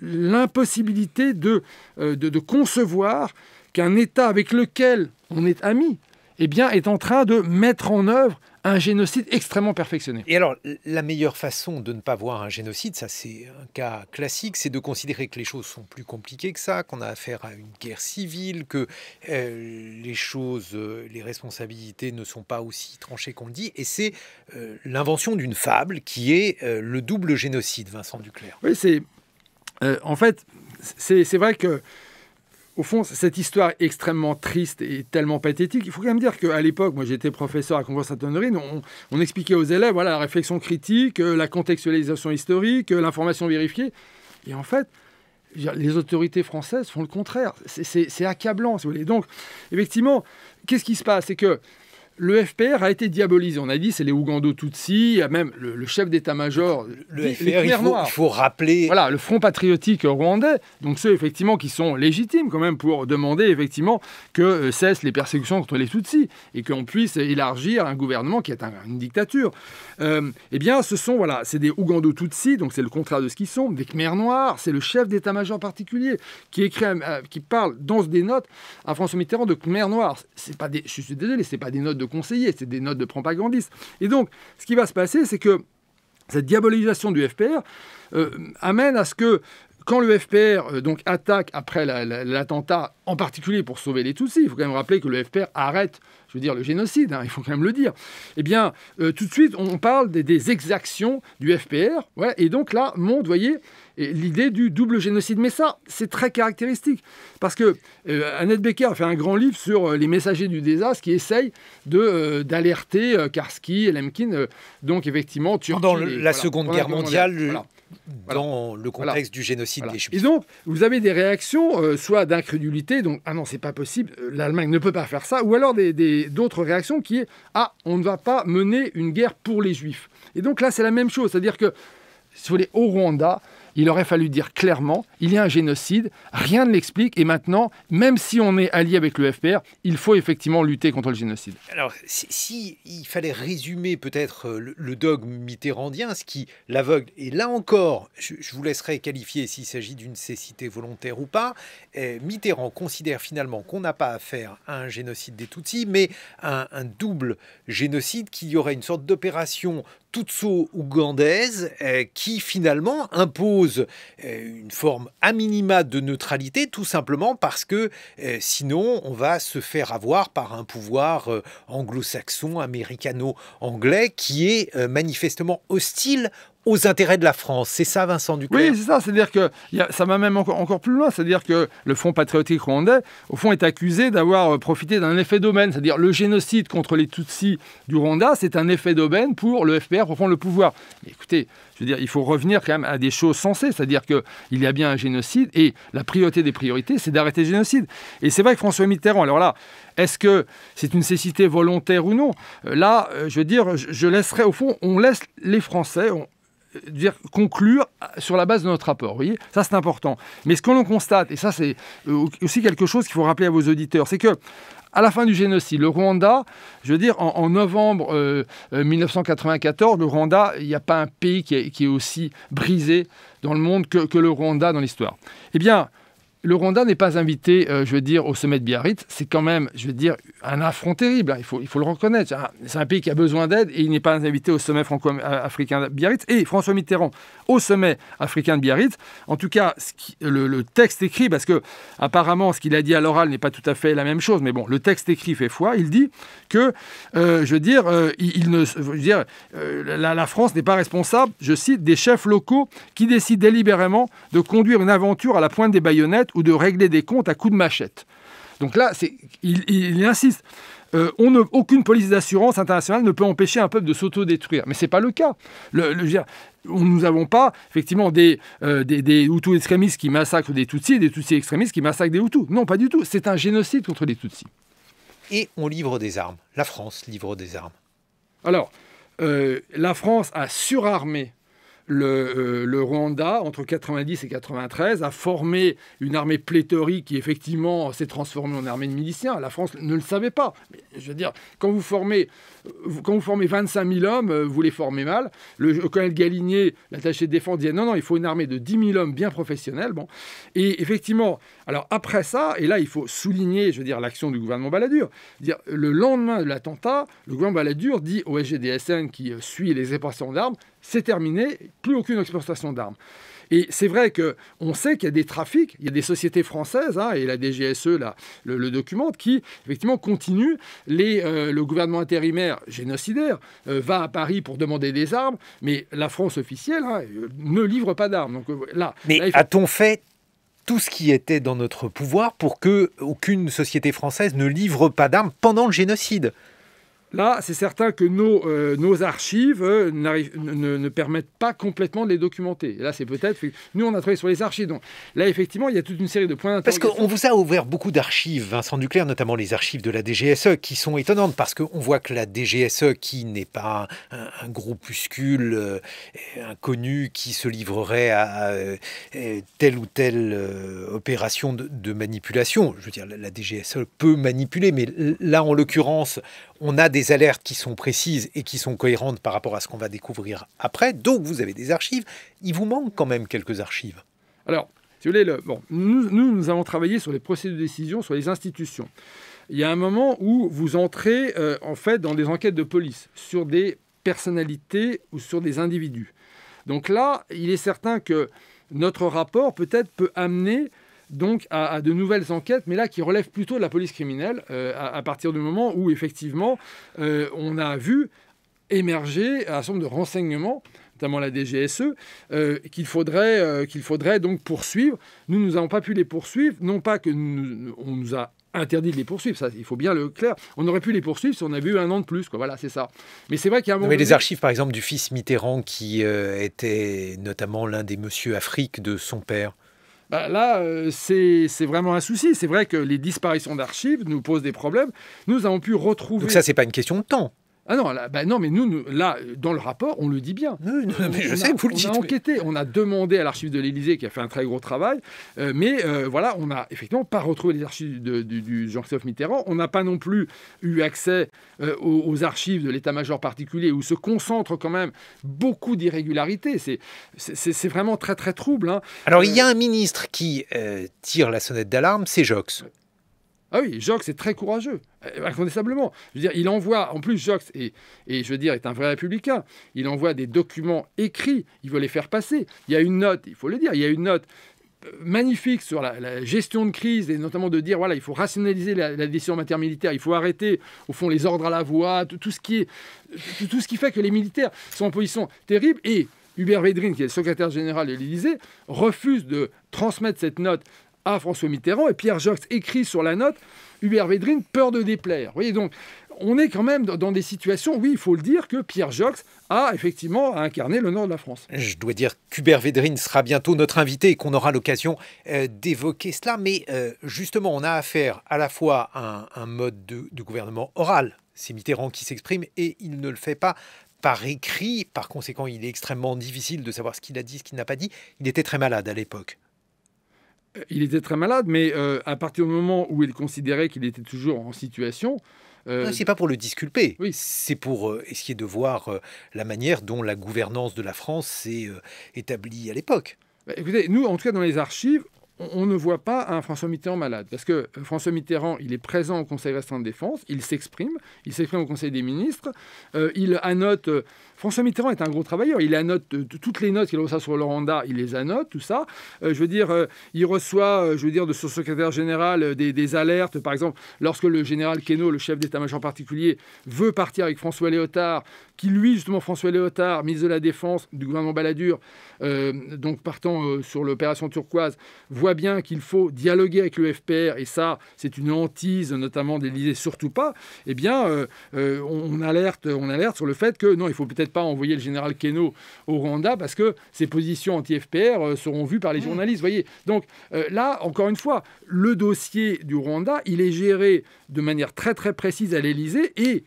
l'impossibilité de, euh, concevoir qu'un État avec lequel on est ami, eh bien, est en train de mettre en œuvre un génocide extrêmement perfectionné. Et alors, la meilleure façon de ne pas voir un génocide, ça c'est un cas classique, c'est de considérer que les choses sont plus compliquées que ça, qu'on a affaire à une guerre civile, que euh, les choses, euh, les responsabilités ne sont pas aussi tranchées qu'on le dit. Et c'est euh, l'invention d'une fable qui est le double génocide, Vincent Duclerc. Oui, c'est. en fait, c'est vrai que au fond, cette histoire est extrêmement triste et tellement pathétique, il faut quand même dire qu'à l'époque, moi j'étais professeur à Convoi saint honorine on, on, expliquait aux élèves voilà, la réflexion critique, euh, la contextualisation historique, euh, l'information vérifiée. Et en fait, les autorités françaises font le contraire. C'est accablant, si vous voulez. Donc, effectivement, qu'est-ce qui se passe C'est que le FPR a été diabolisé. On a dit c'est les ougandos tutsis même le, chef d'état-major. Le, le FPR, il faut, rappeler. Voilà, le Front patriotique rwandais, donc ceux effectivement qui sont légitimes quand même pour demander effectivement que euh, cessent les persécutions contre les Tutsis et qu'on puisse élargir un gouvernement qui est une dictature. Euh, eh bien, ce sont, voilà, c'est des ougandos tutsis donc c'est le contraire de ce qu'ils sont, des Khmer Noirs, c'est le chef d'état-major particulier qui écrit, euh, qui parle dans des notes à François Mitterrand de Khmer Noirs. C'est pas des, je suis désolé, c'est pas des notes de conseiller, c'est des notes de propagandistes. Et donc, ce qui va se passer, c'est que cette diabolisation du FPR euh, amène à ce que quand le FPR euh, donc attaque après l'attentat, en particulier pour sauver les Tutsis, il faut quand même rappeler que le FPR arrête dire le génocide, hein, il faut quand même le dire, eh bien, euh, tout de suite, on parle des, exactions du FPR. et donc là, monte, voyez, l'idée du double génocide. Mais ça, c'est très caractéristique. Parce que euh, Annette Becker a fait un grand livre sur euh, les messagers du désastre qui essayent d'alerter Karski et Lemkin. donc, effectivement, Turquie, Dans la Seconde Guerre mondiale, dans le contexte du génocide des Juifs. Et donc, vous avez des réactions, euh, soit d'incrédulité, donc ah non, c'est pas possible, euh, l'Allemagne ne peut pas faire ça, ou alors d'autres réactions qui est ah, on ne va pas mener une guerre pour les Juifs. Et donc là, c'est la même chose, c'est-à-dire que, si vous voulez, au Rwanda, il aurait fallu dire clairement, il y a un génocide, rien ne l'explique, et maintenant, même si on est allié avec le FPR, il faut effectivement lutter contre le génocide. Alors, si, il fallait résumer peut-être euh, le, dogme mitterrandien, ce qui l'aveugle, et là encore, je, vous laisserai qualifier s'il s'agit d'une cécité volontaire ou pas, eh, Mitterrand considère finalement qu'on n'a pas affaire à un génocide des Tutsis, mais à un, un double génocide, qu'il y aurait une sorte d'opération tutso-ougandaise euh, qui finalement impose euh, une forme à minima de neutralité tout simplement parce que euh, sinon on va se faire avoir par un pouvoir anglo-saxon, américano-anglais qui est manifestement hostile aux intérêts de la France. C'est ça, Vincent Duclos Oui, c'est ça. C'est-à-dire que ça va même encore, encore plus loin. C'est-à-dire que le fonds patriotique rwandais, au fond, est accusé d'avoir euh, profité d'un effet d'aubaine. C'est-à-dire le génocide contre les Tutsis du Rwanda, c'est un effet d'aubaine pour le FPR prendre le pouvoir. écoutez, je veux dire, il faut revenir quand même à des choses sensées. C'est-à-dire que il y a bien un génocide et la priorité des priorités, c'est d'arrêter le génocide. Et c'est vrai que François Mitterrand, alors là, est-ce que c'est une cécité volontaire ou non euh, Là, euh, je veux dire, je laisserai, au fond, on laisse les Français, dire, conclure sur la base de notre rapport. Vous voyez ça, c'est important. Mais ce que l'on constate, et ça, c'est euh, aussi quelque chose qu'il faut rappeler à vos auditeurs, c'est que à la fin du génocide, le Rwanda, je veux dire, en, novembre 1994, euh, euh, le Rwanda, il n'y a pas un pays qui est, aussi brisé dans le monde que, que le Rwanda dans l'histoire. Eh bien, le Rwanda n'est pas invité, euh, je veux dire, au sommet de Biarritz. C'est quand même, je veux dire, un affront terrible. Hein. Il, faut, le reconnaître. C'est un pays qui a besoin d'aide et il n'est pas invité au sommet franco-africain de Biarritz. Et François Mitterrand, au sommet africain de Biarritz. En tout cas, le, texte écrit, parce que apparemment, ce qu'il a dit à l'oral n'est pas tout à fait la même chose. Mais bon, le texte écrit fait foi. Il dit que, euh, je veux dire, euh, il, ne, dire, la, la France n'est pas responsable, je cite, des chefs locaux qui décident délibérément de conduire une aventure à la pointe des baïonnettes ou de régler des comptes à coups de machette. Donc là, il, il, insiste. Euh, on aucune police d'assurance internationale ne peut empêcher un peuple de s'autodétruire. Mais ce n'est pas le cas. Le, nous n'avons pas, effectivement, euh, des, Hutus extrémistes qui massacrent des Tutsis des Tutsis extrémistes qui massacrent des Hutus. Non, pas du tout. C'est un génocide contre les Tutsis. Et on livre des armes. La France livre des armes. Alors, euh, la France a surarmé euh, le, Rwanda, entre 90 et 93, a formé une armée pléthorique qui, effectivement, s'est transformée en armée de miliciens. La France ne le savait pas. je veux dire, quand vous formez, euh, quand vous formez 25 000 hommes, euh, vous les formez mal. Le colonel Galigné, l'attaché de défense, dit non, non, il faut une armée de 10 000 hommes bien professionnels. Bon. Et effectivement, alors après ça, et là, il faut souligner, je veux dire, l'action du gouvernement Balladur. Dire, le lendemain de l'attentat, le gouvernement Balladur dit au SGDSN qui suit les éportions d'armes, c'est terminé, plus aucune exportation d'armes. Et c'est vrai qu'on sait qu'il y a des trafics, il y a des sociétés françaises, hein, et la DGSE là, le, documente, qui effectivement continue. Euh, le gouvernement intérimaire génocidaire euh, va à Paris pour demander des armes, mais la France officielle hein, ne livre pas d'armes. Donc, euh, mais a-t-on fait tout ce qui était dans notre pouvoir pour que aucune société française ne livre pas d'armes pendant le génocide Là, c'est certain que nos, euh, archives euh, ne, permettent pas complètement de les documenter. là, c'est peut-être... Nous, on a travaillé sur les archives. Donc là, effectivement, il y a toute une série de points Parce qu'on vous a ouvert beaucoup d'archives, Vincent Duclerc, notamment les archives de la DGSE, qui sont étonnantes, parce qu'on voit que la DGSE, qui n'est pas un, groupuscule euh, inconnu qui se livrerait à, telle ou telle opération de, manipulation, je veux dire, la, la DGSE peut manipuler, mais là, en l'occurrence, on a des alertes qui sont précises et qui sont cohérentes par rapport à ce qu'on va découvrir après. Donc vous avez des archives. Il vous manque quand même quelques archives. Alors, si vous voulez, le, bon, nous, nous, avons travaillé sur les procédures de décision, sur les institutions. Il y a un moment où vous entrez euh, en fait dans des enquêtes de police sur des personnalités ou sur des individus. Donc là, il est certain que notre rapport peut-être peut amener donc à, de nouvelles enquêtes, mais là qui relèvent plutôt de la police criminelle, euh, à, partir du moment où effectivement euh, on a vu émerger un certain nombre de renseignements notamment la DGSE, euh, qu'il faudrait, qu'il faudrait donc poursuivre. Nous, nous n'avons pas pu les poursuivre, non pas que nous, on nous a interdit de les poursuivre, ça, il faut bien le clair. On aurait pu les poursuivre si on avait eu un an de plus, quoi. Voilà, c'est ça. Mais c'est vrai qu'il y un moment. Mais les archives, par exemple, du fils Mitterrand, qui était notamment l'un des monsieur Afrique de son père. Bah, là, euh, c'est vraiment un souci. C'est vrai que les disparitions d'archives nous posent des problèmes. Nous avons pu retrouver... Donc ça, n'est pas une question de temps ah non, bah mais nous, là, dans le rapport, on le dit bien. Euh, je on sais, a, le On a enquêté, on a demandé à l'archive de l'Élysée, qui a fait un très gros travail, euh, mais euh, voilà, on n'a effectivement pas retrouvé les archives du, Jean-Christophe Mitterrand. On n'a pas non plus eu accès aux, archives de l'état-major particulier, où se concentrent quand même beaucoup d'irrégularités. C'est vraiment très, très trouble. Hein. Alors, il y a un ministre qui tire la sonnette d'alarme, c'est Jox. Ah oui, Jox est très courageux, euh, incontestablement. Je veux dire, il envoie, en plus, Jox est, et je veux dire, est un vrai républicain. Il envoie des documents écrits, il veut les faire passer. Il y a une note, il faut le dire, il y a une note euh, magnifique sur la, gestion de crise et notamment de dire voilà il faut rationaliser la, décision en matière militaire il faut arrêter au fond les ordres à la voix tout, ce qui ce qui fait que les militaires sont en position terrible et Hubert Védrine qui est le secrétaire général de l'Élysée refuse de transmettre cette note à François Mitterrand, et Pierre Jox écrit sur la note Hubert Védrine, peur de déplaire. Vous voyez donc, on est quand même dans des situations, oui, il faut le dire, que Pierre Jox a effectivement incarné le nom de la France. Je dois dire qu'Hubert Védrine sera bientôt notre invité et qu'on aura l'occasion euh, d'évoquer cela. Mais euh, justement, on a affaire à la fois à un, mode de gouvernement oral. C'est Mitterrand qui s'exprime et il ne le fait pas par écrit. Par conséquent, il est extrêmement difficile de savoir ce qu'il a dit, ce qu'il n'a pas dit. Il était très malade à l'époque. Euh, il était très malade, mais euh, à partir du moment où il considérait qu'il était toujours en situation, euh, C'est pas pour le disculper. Oui. C'est pour essayer de voir la manière dont la gouvernance de la France s'est établie à l'époque. Bah, écoutez, nous, en tout cas, dans les archives, on, ne voit pas un François Mitterrand malade. Parce que François Mitterrand, il est présent au Conseil restreint de défense, il s'exprime, il s'exprime au Conseil des ministres, il annote François Mitterrand est un gros travailleur. Il annote euh, toutes les notes qu'il reçoit sur le l'Oranda, il les annote, tout ça. Euh, je veux dire, euh, il reçoit, je veux dire, de son secrétaire général des, alertes. Par exemple, lorsque le général Queneau, le chef d'état-major particulier, veut partir avec François Léotard, qui lui, justement, François Léotard, ministre de la Défense du gouvernement Balladur, donc partant sur l'opération turquoise, voit bien qu'il faut dialoguer avec le FPR, et ça, c'est une hantise, notamment des surtout pas, eh bien, on, alerte, on alerte sur le fait que non, il faut peut-être pas envoyer le général Keno au Rwanda parce que ses positions anti-FPR euh, seront vues par les mm. journalistes. Voyez. Donc euh, là, encore une fois, le dossier du Rwanda, il est géré de manière très très précise à l'Élysée et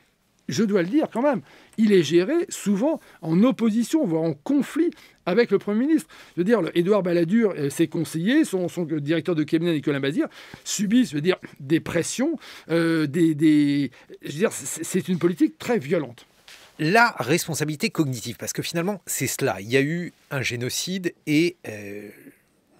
je dois le dire quand même, il est géré souvent en opposition, voire en conflit avec le Premier ministre. Je veux dire, Édouard Balladur, euh, ses conseillers, son, directeur de cabinet Nicolas Bazir, subissent, je veux dire, des pressions, des, dire, c'est une politique très violente la responsabilité cognitive, parce que finalement, c'est cela. Il y a eu un génocide et euh,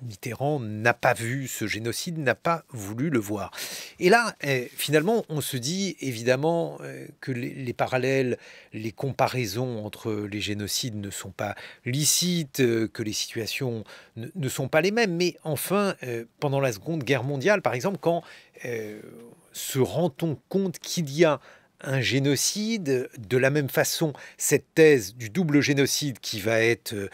Mitterrand n'a pas vu ce génocide, n'a pas voulu le voir. Et là, euh, finalement, on se dit évidemment euh, que les, parallèles, les comparaisons entre les génocides ne sont pas licites, euh, que les situations ne, ne, sont pas les mêmes. Mais enfin, pendant la Seconde Guerre mondiale, par exemple, quand se rend-on compte qu'il y a un génocide. De la même façon, cette thèse du double génocide qui va être euh,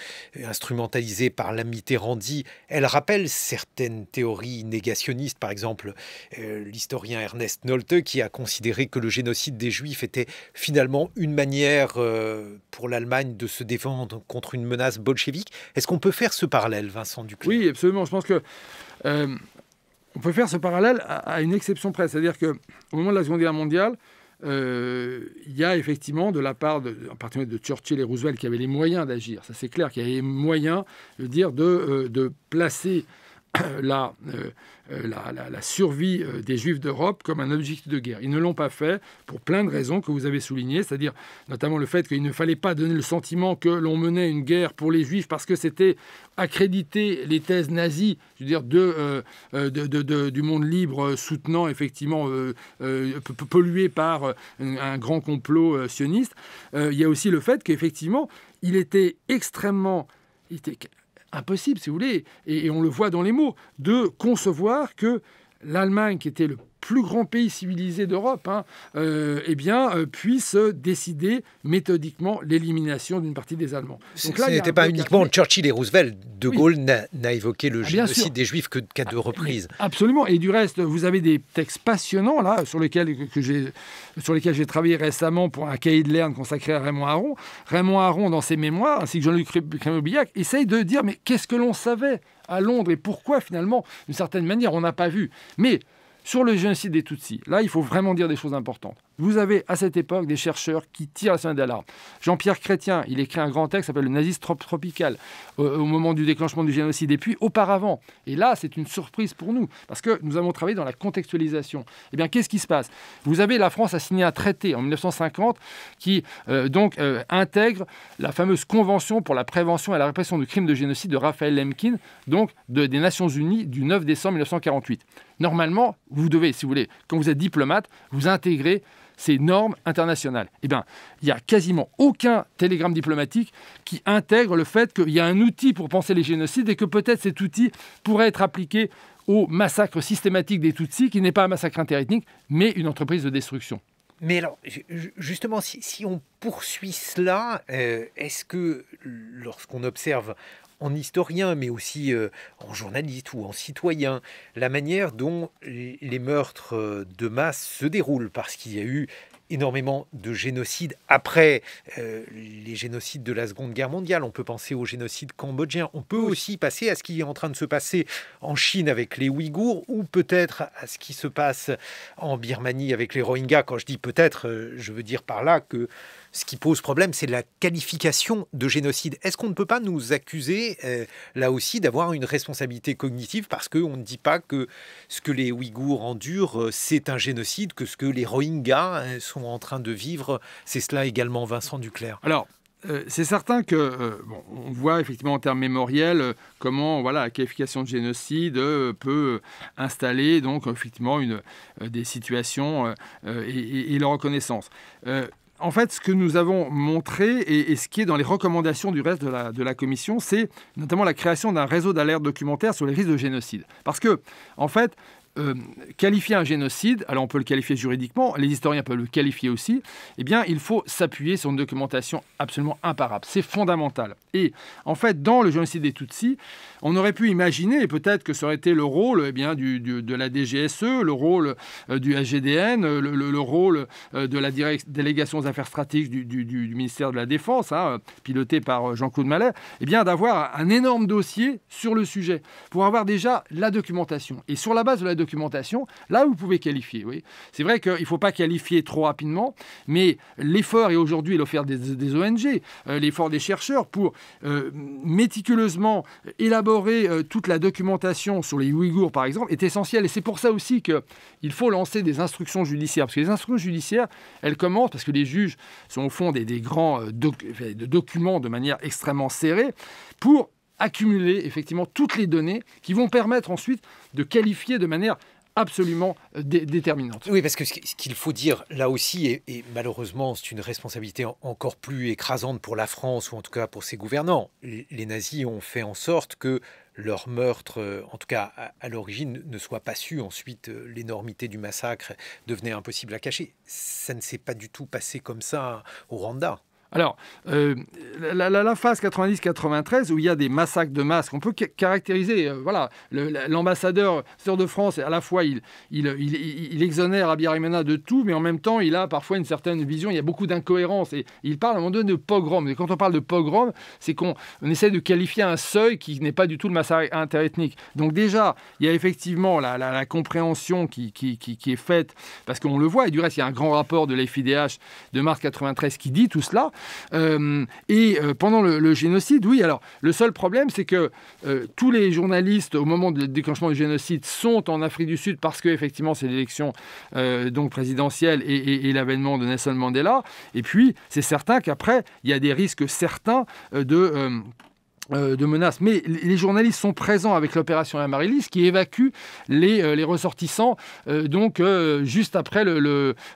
instrumentalisée par la Mitterrandi, elle rappelle certaines théories négationnistes. Par exemple, euh, l'historien Ernest Nolte qui a considéré que le génocide des Juifs était finalement une manière euh, pour l'Allemagne de se défendre contre une menace bolchevique. Est-ce qu'on peut faire ce parallèle, Vincent Duclos Oui, absolument. Je pense que... on peut faire ce parallèle à, à une exception près, c'est-à-dire que au moment de la Seconde Guerre mondiale, euh, il y a effectivement de la part, de, en particulier de Churchill et Roosevelt, qui avaient les moyens d'agir. Ça, c'est clair qu'il y avait les moyens de dire de euh, placer Euh, euh, la, survie euh, des Juifs d'Europe comme un objectif de guerre. Ils ne l'ont pas fait pour plein de raisons que vous avez soulignées, c'est-à-dire notamment le fait qu'il ne fallait pas donner le sentiment que l'on menait une guerre pour les Juifs parce que c'était accréditer les thèses nazies, je veux dire, de, du monde libre soutenant effectivement pollué par un grand complot sioniste. il y a aussi le fait qu'effectivement, il était extrêmement impossible, si vous voulez, et, on le voit dans les mots, de concevoir que l'Allemagne, qui était le plus grand pays civilisé d'Europe, hein, euh, eh bien, euh, puisse décider méthodiquement l'élimination d'une partie des Allemands. Donc là, ce n'était pas uniquement Churchill et Roosevelt. De Gaulle n'a évoqué le ah, génocide des Juifs qu'à deux ah, reprises. Absolument. Et du reste, vous avez des textes passionnants là sur lesquels que j'ai sur lesquels j'ai travaillé récemment pour un cahier de Lerne consacré à Raymond Aron. Raymond Aron, dans ses mémoires, ainsi que Jean-Luc Crémobillac, essaye de dire mais qu'est-ce que l'on savait à Londres et pourquoi finalement, d'une certaine manière, on n'a pas vu. Mais sur le génocide des Tutsis, là, il faut vraiment dire des choses importantes. Vous avez à cette époque des chercheurs qui tirent la sonnette d'alarme. Jean-Pierre Chrétien, il écrit un grand texte qui s'appelle Le nazisme tropical au moment du déclenchement du génocide et puis auparavant. Et là, c'est une surprise pour nous parce que nous avons travaillé dans la contextualisation. Eh bien, qu'est-ce qui se passe Vous avez la France a signé un traité en 1950 qui euh, donc euh, intègre la fameuse convention pour la prévention et la répression du crime de génocide de Raphaël Lemkin, donc des Nations Unies du 9 décembre 1948. Normalement, vous devez, si vous voulez, quand vous êtes diplomate, vous intégrer ces normes internationales. Eh bien, il n'y a quasiment aucun télégramme diplomatique qui intègre le fait qu'il y a un outil pour penser les génocides et que peut-être cet outil pourrait être appliqué au massacre systématique des Tutsis, qui n'est pas un massacre interethnique, mais une entreprise de destruction. Mais alors, justement, si, on poursuit cela, euh, est-ce que lorsqu'on observe en historien, mais aussi euh, en journaliste ou en citoyen, la manière dont les meurtres euh, de masse se déroulent, parce qu'il y a eu énormément de génocides après euh, les génocides de la Seconde Guerre mondiale. On peut penser au génocide cambodgien. On peut aussi passer à ce qui est en train de se passer en Chine avec les Ouïghours ou peut-être à ce qui se passe en Birmanie avec les Rohingyas. Quand je dis peut-être, je veux dire par là que ce qui pose problème, c'est la qualification de génocide. Est-ce qu'on ne peut pas nous accuser, euh, là aussi, d'avoir une responsabilité cognitive parce que on ne dit pas que ce que les Ouïghours endurent, euh, c'est un génocide, que ce que les Rohingyas euh, sont en train de vivre, c'est cela également, Vincent Duclerc Alors, c'est certain que bon, on voit effectivement en termes mémoriels comment voilà la qualification de génocide peut installer donc effectivement une des situations et, et, leur reconnaissance en fait, ce que nous avons montré et, ce qui est dans les recommandations du reste de la, commission, c'est notamment la création d'un réseau d'alerte documentaire sur les risques de génocide. Parce que, en fait, euh, qualifier un génocide, alors on peut le qualifier juridiquement, les historiens peuvent le qualifier aussi, eh bien il faut s'appuyer sur une documentation absolument imparable. C'est fondamental. Et en fait, dans le génocide des Tutsis, on aurait pu imaginer peut-être que ça aurait été le rôle eh bien, du, de la DGSE, le rôle euh, du AGDN, euh, le, le, rôle euh, de la délégation aux affaires stratégiques du, du, ministère de la Défense, hein, piloté par Jean-Claude Mallet, eh bien, d'avoir un énorme dossier sur le sujet pour avoir déjà la documentation. Et sur la base de la documentation, là, vous pouvez qualifier. Oui. C'est vrai qu'il ne faut pas qualifier trop rapidement, mais l'effort est aujourd'hui l'offre des, ONG, l'effort des chercheurs pour méticuleusement élaborer euh, toute la documentation sur les Ouïghours, par exemple, est essentielle. Et c'est pour ça aussi qu'il faut lancer des instructions judiciaires. Parce que les instructions judiciaires, elles commencent, parce que les juges sont au fond des, grands euh, documents de manière extrêmement serrée, pour accumuler effectivement toutes les données qui vont permettre ensuite de qualifier de manière absolument euh, déterminante. Oui, parce que ce qu'il faut dire là aussi, et, malheureusement c'est une responsabilité encore plus écrasante pour la France, ou en tout cas pour ses gouvernants, les nazis ont fait en sorte que leur meurtre, euh, en tout cas à l'origine, ne soit pas su. Ensuite, euh, l'énormité du massacre devenait impossible à cacher. Ça ne s'est pas du tout passé comme ça au Rwanda. Alors, euh, la, phase 90-93, où il y a des massacres de masse, on peut caractériser, euh, voilà, l'ambassadeur de France, à la fois, il, exonère Abiy Ahmed de tout, mais en même temps, il a parfois une certaine vision, il y a beaucoup d'incohérences, et il parle à un moment donné de pogrom. Et quand on parle de pogrom, c'est qu'on essaie de qualifier un seuil qui n'est pas du tout le massacre interethnique. Donc déjà, il y a effectivement la, compréhension qui, qui est faite, parce qu'on le voit, et du reste, il y a un grand rapport de l'FIDH de mars 93 qui dit tout cela. Euh, et euh, pendant le, génocide, oui, alors le seul problème, c'est que euh, tous les journalistes, au moment du déclenchement du génocide, sont en Afrique du Sud parce que, effectivement, c'est l'élection donc présidentielle et l'avènement de Nelson Mandela. Et puis, c'est certain qu'après, il y a des risques certains de... Euh, de menaces. Mais les journalistes sont présents avec l'opération Amaryllis qui évacue les, euh, ressortissants euh, donc juste après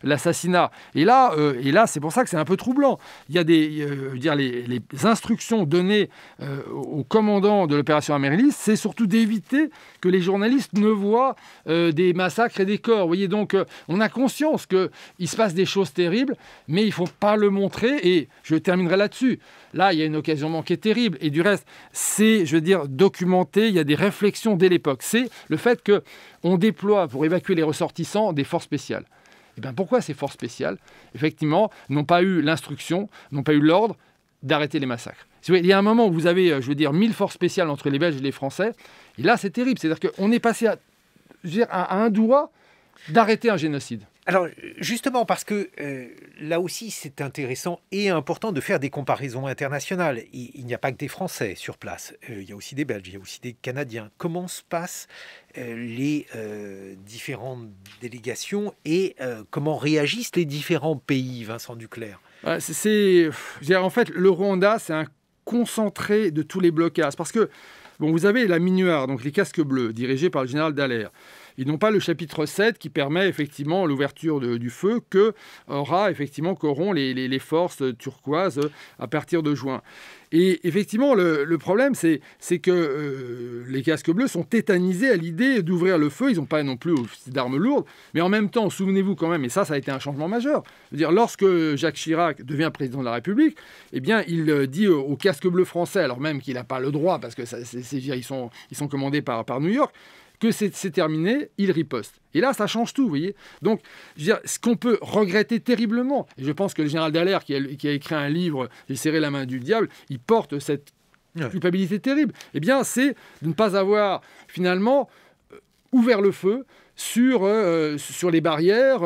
l'assassinat. et là, et là c'est pour ça que c'est un peu troublant. Il y a des dire les, instructions données au commandant de l'opération Amaryllis, c'est surtout d'éviter que les journalistes ne voient des massacres et des corps. Vous voyez donc, on a conscience qu'il se passe des choses terribles, mais il ne faut pas le montrer. Et je terminerai là-dessus. Là, il y a une occasion manquée terrible. Et du reste, c'est, je veux dire, documenté. Il y a des réflexions dès l'époque. C'est le fait que on déploie pour évacuer les ressortissants des forces spéciales. Et eh bien pourquoi ces forces spéciales, effectivement, n'ont pas eu l'instruction, n'ont pas eu l'ordre d'arrêter les massacres il y a un moment où vous avez, euh, je veux dire, 1000 forces spéciales entre les Belges et les Français. Et là, c'est terrible. C'est-à-dire qu'on est passé à, à un doigt d'arrêter un génocide. Alors justement, parce que euh, là aussi c'est intéressant et important de faire des comparaisons internationales. Il, n'y a pas que des Français sur place, euh, il y a aussi des Belges, il y a aussi des Canadiens. Comment se passent euh, les différentes délégations et comment réagissent les différents pays, Vincent Duclerc c'est, en fait, le Rwanda, c'est un concentré de tous les blocages. Parce que, bon, vous avez la MINUAR, donc les casques bleus, dirigés par le général Dallaire. Ils n'ont pas le chapitre 7 qui permet effectivement l'ouverture du feu que aura effectivement qu'auront les, forces turquoises à partir de juin. Et effectivement, le, problème, c'est que euh, les casques bleus sont tétanisés à l'idée d'ouvrir le feu. Ils n'ont pas non plus d'armes lourdes. Mais en même temps, souvenez-vous quand même, et ça, ça a été un changement majeur. dire, lorsque Jacques Chirac devient président de la République, eh bien, il euh, dit aux casques bleus français, alors même qu'il n'a pas le droit, parce que ça, c ils, sont, commandés par New York, que c'est terminé, il riposte. Et là, ça change tout, vous voyez. Donc, je veux dire, ce qu'on peut regretter terriblement, et je pense que le général Dallaire, qui a, écrit un livre, J'ai serré la main du diable, il porte cette culpabilité terrible. Eh bien, c'est de ne pas avoir finalement euh, ouvert le feu, sur, euh, euh, sur les barrières.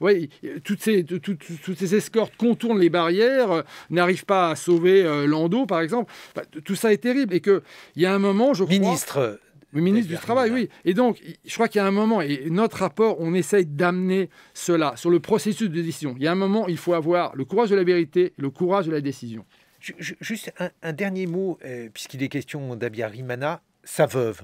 Oui, toutes, ces, toutes ces escortes contournent les barrières, n'arrivent pas à sauver Lando, par exemple. Bah, tout ça est terrible. Et qu'il y a un moment, je crois. Ministre, le ministre du Travail, oui. Et donc, je crois qu'il y a un moment, et notre rapport, on essaye d'amener cela sur le processus de décision. Il y a un moment, il faut avoir le courage de la vérité, le courage de la décision. juste un, dernier mot, euh, puisqu'il est question Rimana sa veuve.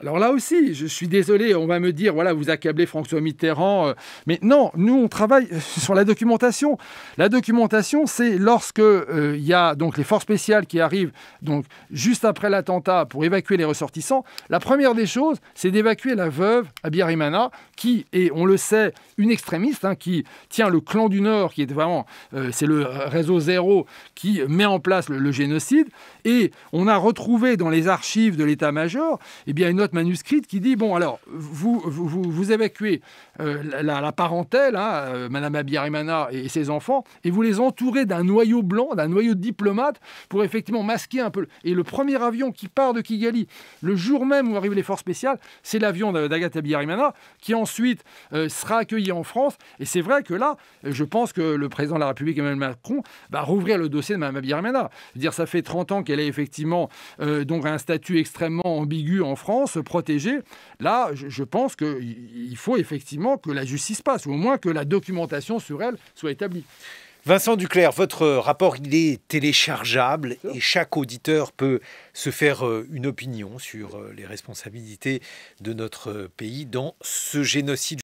Alors là aussi, je suis désolé, on va me dire, voilà, vous accablez François Mitterrand. Euh, mais non, nous, on travaille euh, sur la documentation. La documentation, c'est lorsque euh, il y a donc les forces spéciales qui arrivent donc juste après l'attentat pour évacuer les ressortissants. La première des choses, c'est d'évacuer la veuve Abiyarimana, qui est, on le sait, une extrémiste, hein, qui tient le clan du Nord, qui est vraiment, c'est le réseau zéro qui met en place le, génocide. Et on a retrouvé dans les archives de l'état-major, eh bien, manuscrite qui dit bon, alors, vous, vous, vous évacuez euh, la, parentèle, hein, euh, Madame Abiyarimana et, ses enfants, et vous les entourez d'un noyau blanc, d'un noyau de diplomates, pour effectivement masquer un peu. Et le premier avion qui part de Kigali, le jour même où arrivent les forces spéciales, c'est l'avion d'Agatha Abiyarimana qui ensuite euh, sera accueilli en France. Et c'est vrai que là, je pense que le président de la République, Emmanuel Macron, va rouvrir le dossier de Mme Abiyarimana Dire, ça fait 30 ans qu'elle a effectivement donc un statut extrêmement ambigu en France se protéger. Là, je pense qu'il faut effectivement que la justice passe, ou au moins que la documentation sur elle soit établie. Vincent Duclerc, votre euh, rapport, il est téléchargeable et chaque auditeur peut se faire euh, une opinion sur euh, les responsabilités de notre pays dans ce génocide.